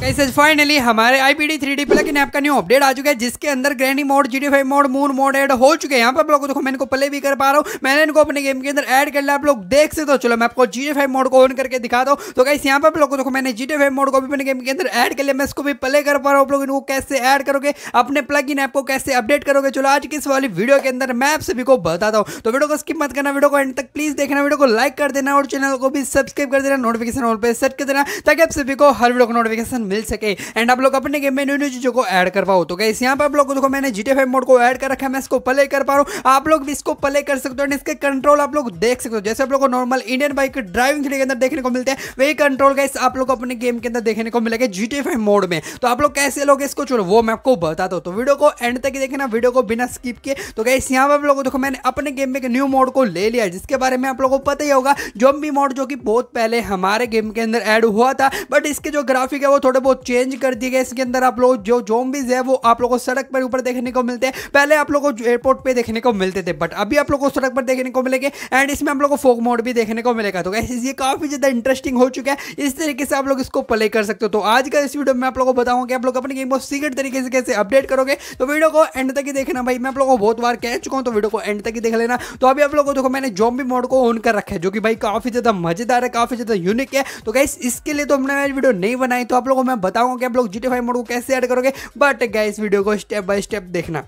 कैसे फाइनली हमारे IPD plug in app का न्यू अपडेट आ चुका है जिसके अंदर granny mode G five mode moon mode add हो चुके हैं यहाँ पर आप लोगों को देखो मैं इनको प्ले भी कर पा रहा हूँ मैंने इनको अपने गेम के अंदर ऐड कर लिया आप लोग देख सकते हो चलो मैं आपको जी फाइव मोड को ऑन करके दिखा दो तो कैसे यहाँ पर आप लोगों को देखो मैंने जीटीफाई मोड को भी अपने गेम के अंदर ऐड कर लिया मैं इसको भी प्ले कर पा रहा हूँ आप लोग इनको कैसे ऐड करोगे अपने प्लग इन ऐप को कैसे अपडेट करोगे चलो आज किस वाली वीडियो के अंदर मैं आप सभी को बताता हूँ तो वीडियो को स्किप मत करना वीडियो को एंड तक प्लीज देखना वीडियो को लाइक कर देना और चैनल को भी सब्सक्राइब कर देना नोटिफिकेशन ऑल पर सेट कर देना ताकि आप सभी को हर वीडियो को नोटिफिकेशन मिल सके एंड आप लोग अपने गेम में न्यू न्यू चीज़ों को ऐड कर पाओ तो गाइस यहाँ पर आप लोग को देखो मैंने जी टी मोड को ऐड कर रखा है मैं इसको प्ले कर पा रहा हूँ आप लोग भी इसको प्ले कर सकते हो एंड इसके कंट्रोल आप लोग देख सकते हो जैसे आप लोग को normal Indian bike driving three के अंदर देखने को मिलते हैं वही कंट्रोल गाइस आप लोग अपने गेम के अंदर देखने को मिलेगा जी मोड में तो आप लोग कैसे लोगे इसको चलो वो मैं आपको बताता हूँ तो वीडियो को एंड तक ही देखना वीडियो को बिना स्किप किए तो गाइस यहाँ पर आप लोगों देखो मैंने अपने गेम में एक न्यू मोड को ले लिया जिसके बारे में आप लोगों को पता ही होगा जॉम्बी मोड जो कि बहुत पहले हमारे गेम के अंदर ऐड हुआ था बट इसके जो ग्राफिक है वो थोड़े है मतलब वो चेंज कर दिए गए इसके अंदर आप लोग जो जोम्बिज है वो आप लोगों को सड़क पर ऊपर देखने को मिलते हैं पहले आप लोगों को एयरपोर्ट पे देखने को मिलते थे बट अभी आप लोग को सड़क पर देखने को मिलेंगे एंड इसमें आप लोग को फोक मोड भी देखने को मिलेगा तो कैसे ये काफी ज्यादा इंटरेस्टिंग हो चुका है इस तरीके से आप लोग इसको प्ले कर सकते हो तो आज का इस वीडियो में आप लोग को बताऊँ कि आप लोग अपने गेम को सीक्रेट तरीके से कैसे अपडेट करोगे तो वीडियो को एंड तक ही देखना भाई मैं आप लोगों को बहुत बार कह चुका हूँ तो वीडियो को एंड तक ही देख लेना तो अभी आप लोग को देखो मैंने जॉम्बी मोड को ऑन कर रखा है जो कि भाई काफी ज्यादा मजेदार है काफी ज्यादा यूनिक है तो कैसे इसके लिए तो हमने वीडियो नहीं बनाई तो आप लोगों मैं बताऊंगा कि आप लोग जीटी फाइव मोड को कैसे ऐड करोगे बट गए वीडियो को स्टेप बाय स्टेप देखना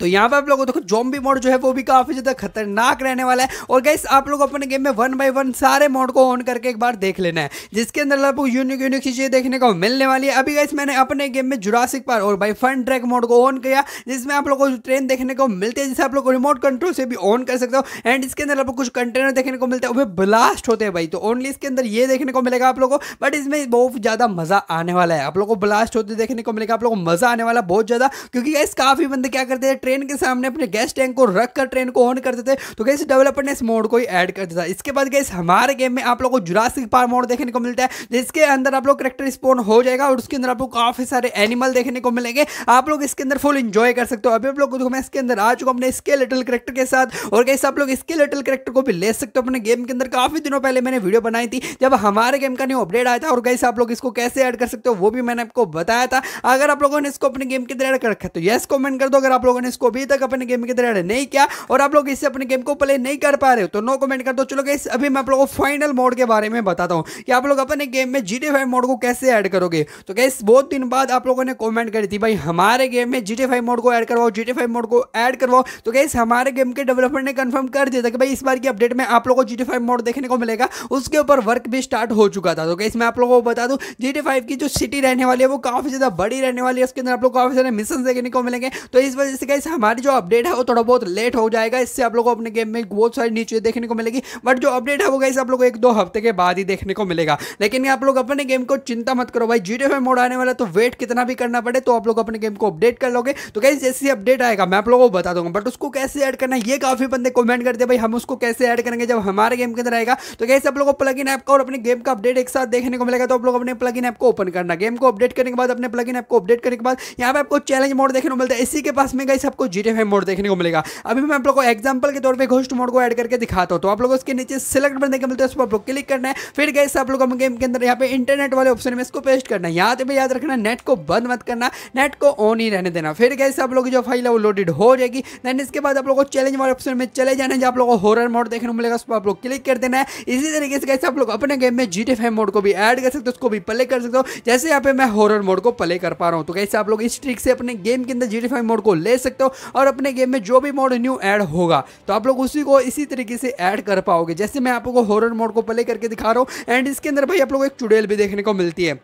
तो यहाँ पर आप लोगों को देखो जॉम्बी मोड जो है वो भी काफी ज्यादा खतरनाक रहने वाला है और गैस आप लोग अपने गेम में वन बाय वन सारे मोड को ऑन करके एक बार देख लेना है जिसके अंदर आपको यूनिक यूनिक चीजें देखने को मिलने वाली है अभी गैस मैंने अपने गेम में जुरासिक पार और भाई फन ट्रैक मोड को ऑन किया जिसमें आप लोग को ट्रेन देखने को मिलती है जिसे आप लोग रिमोट कंट्रोल से भी ऑन कर सकते हो एंड इसके अंदर आपको कुछ कंटेनर देखने को मिलते हैं वह ब्लास्ट होते हैं भाई तो ओनली इसके अंदर ये देखने को मिलेगा आप लोग को बट इसमें बहुत ज्यादा मजा आने वाला है आप लोग को ब्लास्ट होते देखने को मिलेगा आप लोग को मजा आने वाला बहुत ज्यादा क्योंकि गैस काफी बंदे क्या करते हैं ट्रेन के सामने अपने गैस टैंक को रख कर ट्रेन को ऑन करते थे तो गैस डेवलपर ने इस मोड को ही ऐड कर दिया इसके बाद गैस हमारे गेम में आप लोग को जुरासिक पार मोड देखने को मिलता है जिसके अंदर आप लोग करेक्टर स्पोन हो जाएगा और उसके अंदर आप लोग काफ़ी सारे एनिमल देखने को मिलेंगे आप लोग इसके अंदर फुल इंजॉय कर सकते हो अभी आप लोग को मैं इसके अंदर आ चुका हूँ अपने इसके लिटल करेक्टर के साथ और गैस आप लोग इसके लिटल करेक्टर को भी ले सकते हो अपने गेम के अंदर काफ़ी दिनों पहले मैंने वीडियो बनाई थी जब हमारे गेम का न्यू अपडेट आया था और गैस आप लोग इसको कैसे ऐड कर सकते हो वो भी मैंने आपको बताया था अगर आप लोगों ने इसको अपने गेम के अंदर ऐड कर रखा तो यस कमेंट कर दो अगर आप लोगों ने इसको अभी तक अपने गेम के अंदर नहीं किया और आप लोग इससे अपने गेम को प्ले नहीं कर पा रहे हो तो नो कमेंट कर दो चलो गाइस अभी मैं आप लोगों को फाइनल मोड के बारे में बताता हूँ कि आप लोग अपने गेम में जी मोड को कैसे ऐड करोगे तो गैस बहुत दिन बाद आप लोगों ने कॉमेंट करी थी भाई हमारे गेम में जी मोड को ऐड करवाओ जी मोड को ऐड करवाओ तो गैस हमारे गेम के डेवलपर ने कन्फर्म कर दिया था कि भाई इस बार की अपडेट में आप लोगों को जी मोड देखने को मिलेगा उसके ऊपर वर्क भी स्टार्ट हो चुका था तो गैस मैं आप लोगों को बता दूँ जी की जो सिटी रहने वाली है वो काफ़ी ज़्यादा बड़ी रहने वाली है उसके अंदर आप लोग काफ़ी सारे मिशन देखने को मिलेंगे तो इस वजह से गैस से हमारी जो अपडेट है वो थोड़ा बहुत लेट हो जाएगा इससे आप लोगों को अपने गेम में बहुत सारी नीचे देखने को मिलेगी बट जो अपडेट है वो गई आप लोग को एक दो हफ्ते के बाद ही देखने को मिलेगा लेकिन आप लोग अपने गेम को चिंता मत करो भाई जीरो मोड आने वाला तो वेट कितना भी करना पड़े तो आप लोग अपने गेम को अपडेट कर लोगे तो कहीं जैसी अपडेट आएगा मैं आप लोगों को बता दूंगा बट उसको कैसे ऐड करना ये काफी बंदे कमेंट करते भाई हम उसको कैसे ऐड करेंगे जब हमारे गेम के अंदर आएगा तो कैसे आप लोग को प्लग इन ऐप का और अपने गेम का अपडेट एक साथ देखने को मिलेगा तो आप लोग अपने प्लग इन ऐप को ओपन करना गेम को अपडेट करने के बाद अपने प्लग इन ऐप को अपडेट करने के बाद यहाँ पे आपको चैलेंज मोड देखने को मिलता है इसी के पास में गई आपको फाइव मोड देखने को मिलेगा अभी मैं आप लोगों को एग्जाम्पल के तौर पर घोष्ट मोड को एड करके दिखाता हूँ तो आप लोग उसके नीचे सेलेक्ट बनने के मिलते हैं उस आप लोग क्लिक करना है फिर गए आप लोग गेम के अंदर यहाँ पे इंटरनेट वाले ऑप्शन में इसको पेस्ट करना है यहाँ पे याद रखना नेट को बंद मत करना नेट को ऑन ही रहने देना फिर गए आप लोग जो फाइल है वो लोडेड हो जाएगी देन इसके बाद आप लोग को चैलेंज वाले ऑप्शन में चले जाना जो आप लोगों को हॉरर मोड देखने को मिलेगा उस पर आप लोग क्लिक कर देना है इसी तरीके से कैसे आप लोग अपने गेम में फाइव मोड को भी ऐड कर सकते हो उसको भी प्ले कर सकते हो जैसे यहाँ पे मैं हॉरर मोड को प्ले कर पा रहा हूँ तो कैसे आप लोग इस ट्रिक से अपने गेम के अंदर फाइव मोड को ले सकते हो हो और अपने गेम में जो भी मोड न्यू ऐड होगा तो आप लोग उसी को इसी तरीके से ऐड कर पाओगे जैसे मैं आपको हॉरर मोड को प्ले करके दिखा रहा हूँ एंड इसके अंदर भाई आप लोग एक चुड़ैल भी देखने को मिलती है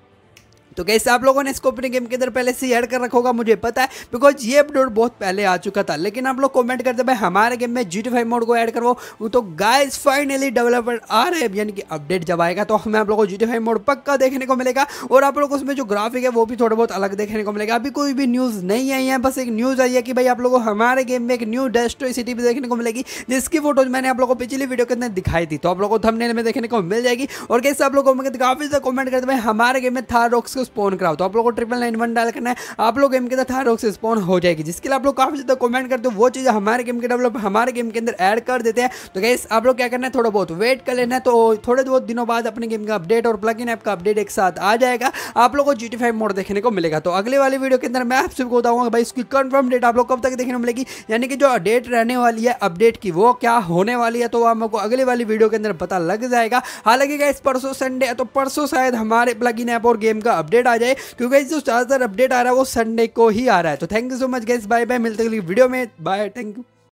तो कैसे आप लोगों ने इसको अपने गेम के अंदर पहले से ऐड कर रखा होगा मुझे पता है बिकॉज ये अपडेट बहुत पहले आ चुका था लेकिन आप लोग कमेंट करते भाई हमारे गेम में जी टी मोड को ऐड करवाओ तो गाइस फाइनली डेवलपर आ रहे हैं यानी कि अपडेट जब आएगा तो हमें आप लोगों को जी टी मोड पक्का देखने को मिलेगा और आप लोग उसमें जो ग्राफिक है वो भी थोड़ा बहुत अलग देखने को मिलेगा अभी कोई भी न्यूज़ नहीं आई है बस एक न्यूज़ आई है कि भाई आप लोगों को हमारे गेम में एक न्यू डेस्ट सिटी भी देखने को मिलेगी जिसकी फोटोज मैंने आप लोगों को पिछली वीडियो के अंदर दिखाई थी तो आप लोगों को धमने में देखने को मिल जाएगी और कैसे आप लोगों को काफ़ी ज़्यादा कॉमेंट करते भाई हमारे गेम में था रोक्स को स्पॉन कराओ तो आप लोग को ट्रिपल नाइन वन डाल करना है आप लोग गेम के अंदर थार से स्पॉन हो जाएगी जिसके लिए आप लोग काफ़ी ज़्यादा कमेंट करते हो वो चीज़ हमारे गेम के डेवलप हमारे गेम के अंदर ऐड कर देते हैं तो गैस आप लोग क्या करना है थोड़ा बहुत वेट कर लेना है तो थोड़े बहुत दिनों बाद अपने गेम का अपडेट और प्लग इन ऐप का अपडेट एक साथ आ जाएगा आप लोग को जी टी मोड देखने को मिलेगा तो अगले वाले वीडियो के अंदर मैं आप सबको बताऊंगा भाई इसकी कन्फर्म डेट आप लोग कब तक देखने को मिलेगी यानी कि जो डेट रहने वाली है अपडेट की वो क्या होने वाली है तो आप लोग अगले वाली वीडियो के अंदर पता लग जाएगा हालांकि गैस परसों संडे है तो परसों शायद हमारे प्लग इन ऐप और गेम का अपडेट आ जाए क्योंकि जो ज़्यादातर अपडेट आ रहा है वो संडे को ही आ रहा है तो thank you so much guys bye bye मिलते वीडियो में बाय थैंक यू